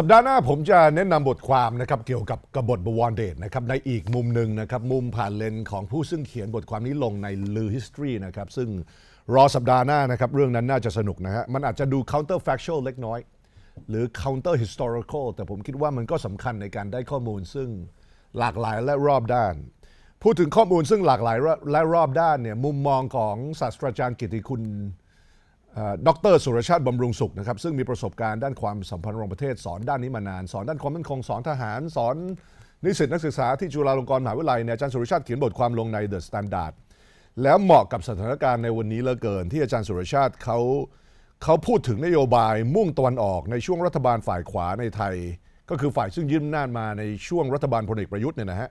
สัปดาห์หน้า ผมจะแนะนำบทความนะครับเกี่ยวกับกบฏบวรเดชนะครับในอีกมุมหนึ่งนะครับมุมผ่านเลนของผู้ซึ่งเขียนบทความนี้ลงในลือ history นะครับซึ่งรอสัปดาห์หน้านะครับเรื่องนั้นน่าจะสนุกนะฮะมันอาจจะดู counter factual เล็กน้อย หรือ counter historical แต่ผมคิดว่ามันก็สำคัญในการได้ข้อมูลซึ่งหลากหลายและรอบด้าน พูดถึงข้อมูลซึ่งหลากหลายและรอบด้านเนี่ยมุมมองของศาสตราจารย์กิติคุณดรสุรชาติบำรุงสุขนะครับซึ่งมีประสบการณ์ด้านความสัมพันธ์ระหว่างประเทศ สอนด้านนี้มานาน สอนด้านความมั่นคงสอนทหารสอนนิสิตนักศึกษา ที่จุฬาลงกรณ์มหาวิทยาลัยเนี่ยอาจารย์สุรชาติเขียนบทความลงในเดอะสแตนดาร์ดแล้วเหมาะกับสถานการณ์ในวันนี้เหลือเกินที่อาจารย์สุรชาติเขาเขาพูดถึงนโยบายมุ่งตะวันออกในช่วงรัฐบาลฝ่ายขวาในไทย ก็คือฝ่ายซึ่งยืมหน้ามาในช่วงรัฐบาลพลเอกประยุทธ์เนี่ยนะฮะ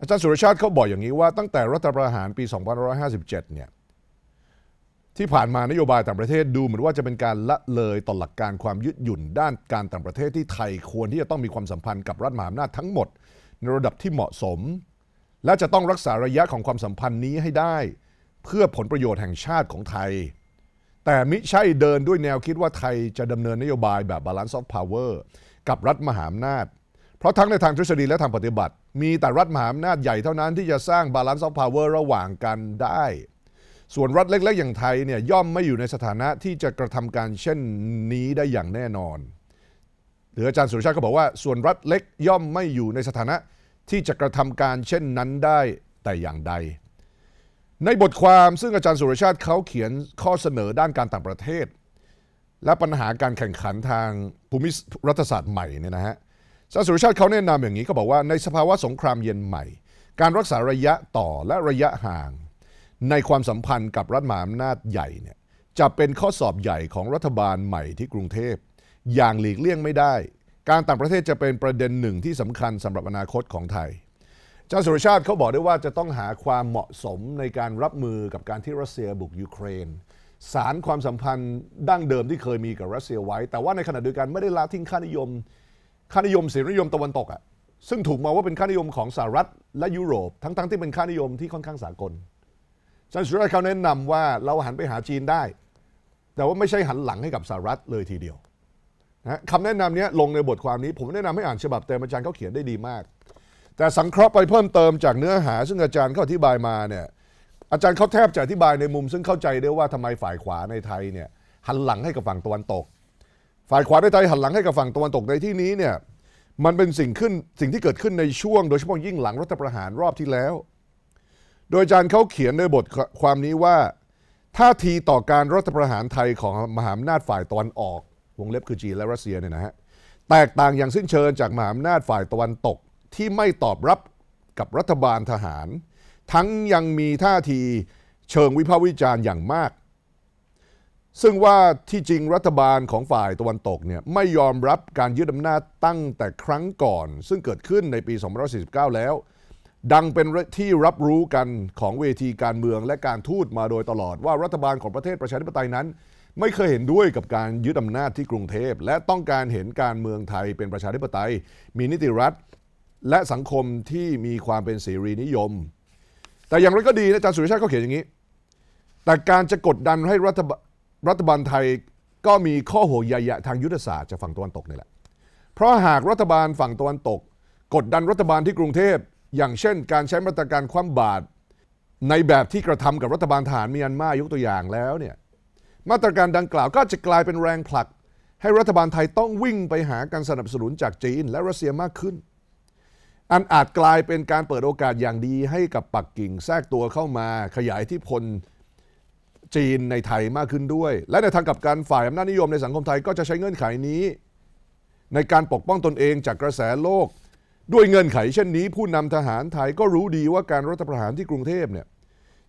อาจารย์สุรชาติเขาบอกอย่างนี้ว่าตั้งแต่รัฐประหารปี2557เนี่ยที่ผ่านมานโยบายต่างประเทศดูเหมือนว่าจะเป็นการละเลยต่อหลักการความยืดหยุ่นด้านการต่างประเทศที่ไทยควรที่จะต้องมีความสัมพันธ์กับรัฐมหาอำนาจทั้งหมด ในระดับที่เหมาะสม และจะต้องรักษาระยะของความสัมพันธ์นี้ให้ได้ เพื่อผลประโยชน์แห่งชาติของไทย แต่มิใช่เดินด้วยแนวคิดว่าไทยจะดำเนินนโยบายแบบบาลานซ์ซอฟ o ์พาวเวอร์กับรัฐมหาอำนาจเพราะทั้งในทางทฤษฎีและทางปฏิบัติมีแต่รัฐมหาอำนาจใหญ่เท่านั้นที่จะสร้างบาลานซ์ซอฟต์พาวเวอร์ระหว่างกันได้ส่วนรัฐเล็ก ๆ อย่างไทยเนี่ยย่อมไม่อยู่ในสถานะที่จะกระทำการเช่นนี้ได้อย่างแน่นอนหรืออาจารย์สุรชาติก็บอกว่า ส่วนรัฐเล็กย่อมไม่อยู่ในสถานะที่จะกระทำการเช่นนั้นได้แต่อย่างใด ในบทความซึ่งอาจารย์สุรชาติเขาเขียนข้อเสนอด้านการต่างประเทศ และปัญหาการแข่งขันทางภูมิรัฐศาสตร์ใหม่เนี่ยนะฮะอาจารย์สุรชาติเขาแนะนำอย่างนี้เขาบอกว่า ในสภาวะสงครามเย็นใหม่ การรักษาระยะต่อและระยะห่างในความสัมพันธ์กับรัฐมหาอำนาจใหญ่เนี่ยจะเป็นข้อสอบใหญ่ของรัฐบาลใหม่ที่กรุงเทพอย่างหลีกเลี่ยงไม่ได้ การต่างประเทศจะเป็นประเด็นหนึ่งที่สำคัญสำหรับอนาคตของไทย เจ้าสุรชาติเขาบอกได้ว่าจะต้องหาความเหมาะสมในการรับมือกับการที่รัสเซียบุกยูเครนสารความสัมพันธ์ดั้งเดิมที่เคยมีกับรัสเซียไว้ แต่ว่าในขณะเดียวกันไม่ได้ละทิ้งค่านิยมค่านิยมเสรีนิยมตะวันตกอะ่ะซึ่งถูกมองว่าเป็นค่านิยมของสหรัฐและยุโรปทั้งๆทที่เป็นค่านิยมที่ค่อนข้างสากลจันสุราเขาแนะนำว่าเราหันไปหาจีนได้ แต่ว่าไม่ใช่หันหลังให้กับสหรัฐเลยทีเดียวนะคำแนะนำนี้ลงในบทความนี้ผมแนะนำให้อ่านฉบับเต็มอาจารย์เขาเขียนได้ดีมาก แต่สังเคราะห์ไปเพิ่มเติมจากเนื้อหาซึ่งอาจารย์เขาอธิบายมาเนี่ยอาจารย์เขาแทบจะอธิบายในมุม ซึ่งเข้าใจได้ว่าทำไมฝ่ายขวาในไทยเนี่ยหันหลังให้กับฝั่งตะวันตก ฝ่ายขวาในไทยหันหลังให้กับฝั่งตะวันตกในที่นี้เนี่ยมันเป็นสิ่งขึ้นสิ่งที่เกิดขึ้นในช่วงโดยเฉพาะยิ่งหลังรัฐประหารรอบที่แล้วโดยอาจารย์เขาเขียนในบทความนี้ว่า ท่าทีต่อการรัฐประหารไทยของมหาอำนาจฝ่ายตะวันออก วงเล็บคือจีนและรัสเซียเนี่ยนะฮะแตกต่างอย่างสิ้นเชิงจากมหาอำนาจฝ่ายตะวันตกที่ไม่ตอบรับกับรัฐบาลทหาร ทั้งยังมีท่าทีเชิงวิพากษ์วิจารณ์อย่างมาก ซึ่งว่าที่จริงรัฐบาลของฝ่ายตะวันตกเนี่ยไม่ยอมรับการยึดอำนาจตั้งแต่ครั้งก่อน ซึ่งเกิดขึ้นในปี2549แล้วดังเป็นที่รับรู้กันของเวทีการเมืองและการทูตมาโดยตลอดว่ารัฐบาลของประเทศประชาธิปไตยนั้น ไม่เคยเห็นด้วยกับการยึดอำนาจที่กรุงเทพ และต้องการเห็นการเมืองไทยเป็นประชาธิปไตย มีนิติรัฐและสังคมที่มีความเป็นเสรีนิยม แต่อย่างไรก็ดีอาจารย์สุริชาติก็เขียนอย่างนี้ แต่การจะกดดันให้รัฐรัฐบาลไทยก็มีข้อห่วงใหญ่ทางยุทธศาสตร์จากฝั่งตะวันตกนี่แหละเพราะหากรัฐบาลฝั่งตะวันตกกดดันรัฐบาลที่กรุงเทพอย่างเช่น การใช้มาตรการคว่ำบาตรในแบบที่กระทำกับรัฐบาลทหารเมียนมายกตัวอย่างแล้วเนี่ยมาตรการดังกล่าวก็จะกลายเป็นแรงผลัก ให้รัฐบาลไทยต้องวิ่งไปหาการสนับสนุนจากจีนและรัสเซียมากขึ้น อันอาจกลายเป็นการเปิดโอกาสอย่างดีให้กับปักกิ่งแทรกตัวเข้ามาขยายที่พลจีนในไทยมากขึ้นด้วย และในทางกับการฝ่ายอำนาจนิยมในสังคมไทยก็จะใช้เงื่อนไขนี้ ในการปกป้องตนเองจากกระแสโลกด้วยเงินไข เช่นนี้ผู้นำทหารไทยก็รู้ดีว่าการรัฐประหารที่กรุงเทพเนี่ย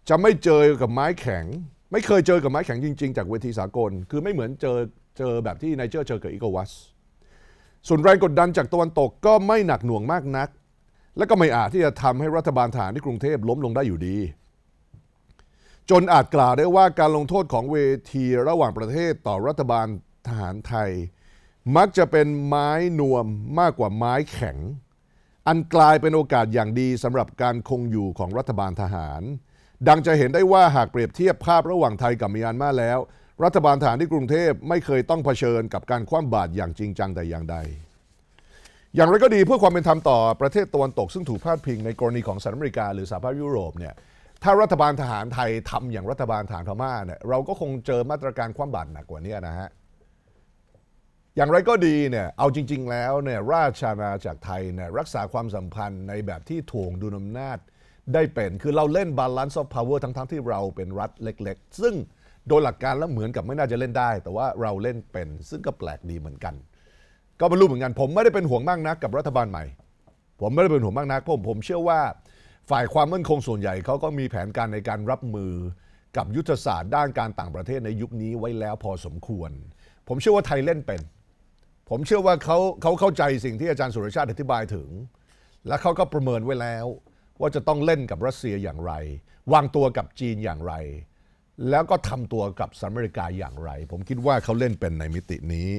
จะไม่เจอกับไม้แข็ง ไม่เคยเจอกับไม้แข็งจริงๆจากเวทีสากล คือไม่เหมือนเจอเจอแบบที่ไนเจอเจอกับอีกวัสส่วนแรงกดดันจากตะวันตกก็ไม่หนักหน่วงมากนัก และก็ไม่อาจที่จะทำให้รัฐบาลทหารที่กรุงเทพล้มลงได้อยู่ดี จนอาจกล่าวได้ว่าการลงโทษของเวทีระหว่างประเทศต่อรัฐบาลทหารไทย มักจะเป็นไม้นวมมากกว่าไม้แข็งอันกลายเป็นโอกาสอย่างดีสำหรับการคงอยู่ของรัฐบาลทหาร ดังจะเห็นได้ว่าหากเปรียบเทียบภาพระหว่างไทยกับมียนมาแล้ว รัฐบาลทหารที่กรุงเทพไม่เคยต้องเผชิญกับการคว่ำบาตรอย่างจริงจังแต่อย่างใด อย่างไรก็ดีเพื่อความเป็นธรรมต่อประเทศตะวันตกซึ่งถูกพาดพิง ในกรณีของสหรัฐอเมริกาหรือสหภาพยุโรปเนี่ย ถ้ารัฐบาลทหารไทยทำอย่างรัฐบาลทหารพม่าเนี่ยเราก็คงเจอมาตรการคว่ำบาตรหนักกว่านี้นะฮะอย่างไรก็ดีเนี่ย เอาจริงๆ แล้วเนี่ยราชานาจักรไทยเนี่ยรักษาความสัมพันธ์ในแบบที่ถ่วงดุลอำนาจได้เป็น คือเราเล่นบาาลนซ์ออฟพาวเวอร์ทั้งๆทที่เราเป็นรัฐเล็กๆ ซึ่งโดยหลักการแล้วเหมือนกับไม่น่าจะเล่นได้ แต่ว่าเราเล่นเป็น ซึ่งก็แปลกดีเหมือนกัน ก็ไม่รู้เหมือนกัน ผมไม่ได้เป็นห่วงมากนักกับรัฐบาลใหม่ ผมไม่ได้เป็นห่วงมากนักผมผมเชื่อว่า ฝ่ายความมั่นคงส่วนใหญ่เขาก็มีแผนการในการรับมือ กับยุทธศาสตร์ด้านการต่างประเทศในยุคนี้ไว้แล้วพอสมควร ผมเชื่อว่าไทยเล่นเป็นผมเชื่อว่าเขาเขาเข้าใจสิ่งที่อาจารย์สุรชาติอธิบายถึง และเขาก็ประเมินไว้แล้ว ว่าจะต้องเล่นกับรัสเซียอย่างไร วางตัวกับจีนอย่างไร แล้วก็ทำตัวกับสหรัฐอเมริกาอย่างไร ผมคิดว่าเขาเล่นเป็นในมิตินี้